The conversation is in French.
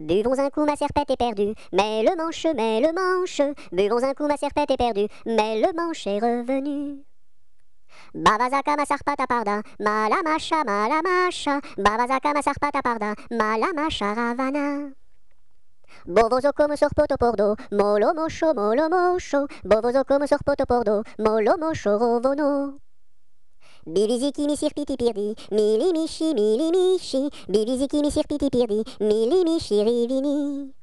Buvons un coup, ma serpette est perdue, mais le manche, mais le manche. Buvons un coup, ma serpette est perdue, mais le manche est revenu. Babazaka masarpata parda, malamasha malamasha, babazaka ma parda, malamasha ravana. Bovozo comme sorpoto pordo, molo mocho molo mocho, bovozo comme sorpoto pordo, molo mocho rovono. Biliziki Piti pirdi, mili Michi, mili mishi, biliziki piti pirdi, mili Michi rivini.